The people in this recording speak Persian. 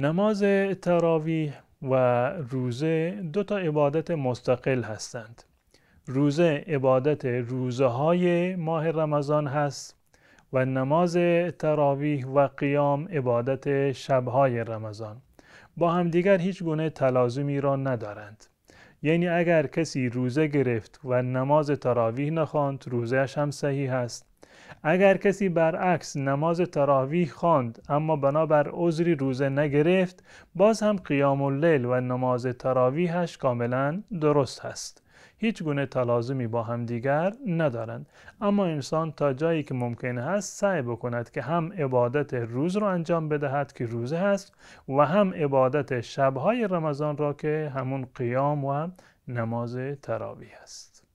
نماز تراویح و روزه دو تا عبادت مستقل هستند روزه عبادت روزه های ماه رمضان هست و نماز تراویح و قیام عبادت شبهای رمضان با همدیگر هیچ گونه تلازمی را ندارند یعنی اگر کسی روزه گرفت و نماز تراویح نخواند روزه هم صحیح است اگر کسی برعکس نماز تراویح خواند اما بنابر عذری روزه نگرفت باز هم قیام اللیل و نماز تراویحش کاملا درست هست هیچ گونه تلازمی با دیگر ندارند اما انسان تا جایی که ممکن هست سعی بکند که هم عبادت روز را رو انجام بدهد که روزه هست و هم عبادت شبهای رمضان را که همون قیام و نماز تراویح است